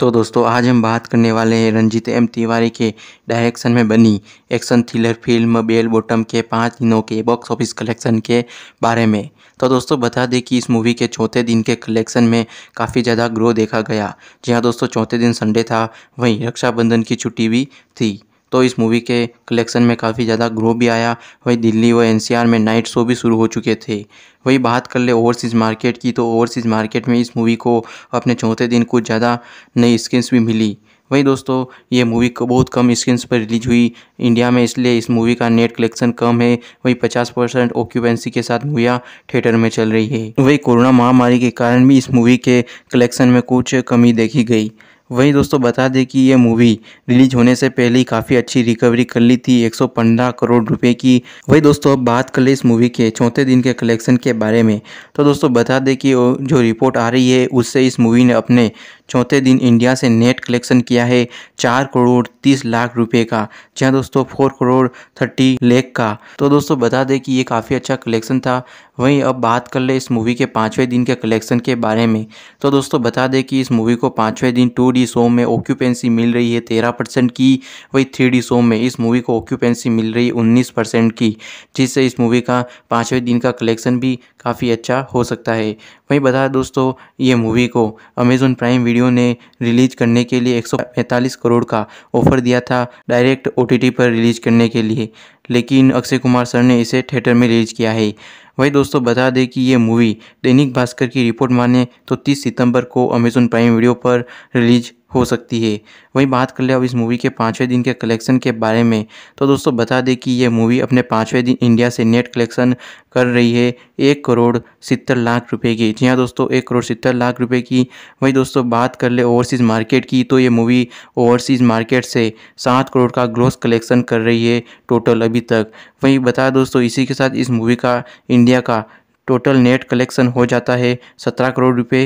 तो दोस्तों आज हम बात करने वाले हैं रंजीत एम तिवारी के डायरेक्शन में बनी action thriller film Bell Bottom के पाँच दिनों के बॉक्स ऑफिस कलेक्शन के बारे में तो दोस्तों बता दें कि इस मूवी के चौथे दिन के कलेक्शन में काफ़ी ज़्यादा ग्रो देखा गया जी हाँ दोस्तों चौथे दिन संडे था वहीं रक्षाबंधन की छुट्टी भी थी तो इस मूवी के कलेक्शन में काफ़ी ज़्यादा ग्रो भी आया वही दिल्ली व एनसीआर में नाइट शो भी शुरू हो चुके थे वही बात कर ले ओवरसीज़ मार्केट की तो ओवरसीज़ मार्केट में इस मूवी को अपने चौथे दिन कुछ ज़्यादा नई स्क्रीन्स भी मिली वही दोस्तों ये मूवी बहुत कम स्क्रीन्स पर रिलीज हुई इंडिया में इसलिए इस मूवी का नेट कलेक्शन कम है वही 50 परसेंट ऑक्यूपेंसी के साथ मूवियाँ थिएटर में चल रही है वही कोरोना महामारी के कारण भी इस मूवी के कलेक्शन में कुछ कमी देखी गई वहीं दोस्तों बता दें कि ये मूवी रिलीज होने से पहले ही काफ़ी अच्छी रिकवरी कर ली थी 115 करोड़ रुपए की वही दोस्तों अब बात कर ले इस मूवी के चौथे दिन के कलेक्शन के बारे में तो दोस्तों बता दें कि जो रिपोर्ट आ रही है उससे इस मूवी ने अपने चौथे दिन इंडिया से नेट कलेक्शन किया है चार करोड़ तीस लाख रुपये का जहाँ दोस्तों फोर करोड़ थर्टी लेख का तो दोस्तों बता दें कि ये काफ़ी अच्छा कलेक्शन था वहीं अब बात कर ले इस मूवी के पाँचवें दिन के कलेक्शन के बारे में तो दोस्तों बता दें कि इस मूवी को पाँचवें दिन टू डी शो में ऑक्यूपेंसी मिल रही है तेरह परसेंट की वहीं थ्री डी शो में इस मूवी को ऑक्यूपेंसी मिल रही है उन्नीस परसेंट की जिससे इस मूवी का पाँचवें दिन का कलेक्शन भी काफ़ी अच्छा हो सकता है वहीं बता दोस्तों ये मूवी को अमेज़ोन प्राइम वीडियो ने रिलीज करने के लिए 145 करोड़ का ऑफर दिया था डायरेक्ट ओ पर रिलीज करने के लिए लेकिन अक्षय कुमार सर ने इसे थिएटर में रिलीज किया है वही दोस्तों बता दें कि ये मूवी दैनिक भास्कर की रिपोर्ट माने तो 30 सितंबर को अमेज़ोन प्राइम वीडियो पर रिलीज हो सकती है वहीं बात कर ले अब इस मूवी के पाँचवें दिन के कलेक्शन के बारे में तो दोस्तों बता दें कि ये मूवी अपने पाँचवें दिन इंडिया से नेट कलेक्शन कर रही है एक करोड़ सत्तर लाख रुपए की जी हाँ दोस्तों एक करोड़ सत्तर लाख रुपए की वहीं दोस्तों बात कर ले ओवरसीज़ मार्केट की तो ये मूवी ओवरसीज़ मार्केट से सात करोड़ का ग्रोस कलेक्शन कर रही है टोटल अभी तक वहीं बता दोस्तों इसी के साथ इस मूवी का इंडिया का टोटल नेट कलेक्शन हो जाता है सत्रह करोड़ रुपए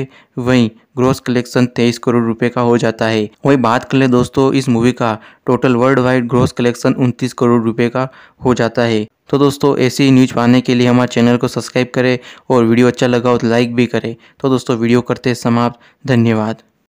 वहीं ग्रोस कलेक्शन तेईस करोड़ रुपए का हो जाता है वहीं बात कर ले दोस्तों इस मूवी का total world wide gross collection उनतीस करोड़ रुपए का हो जाता है तो दोस्तों ऐसी न्यूज पाने के लिए हमारे चैनल को सब्सक्राइब करें और वीडियो अच्छा लगा हो तो लाइक भी करें तो दोस्तों वीडियो करते समाप्त धन्यवाद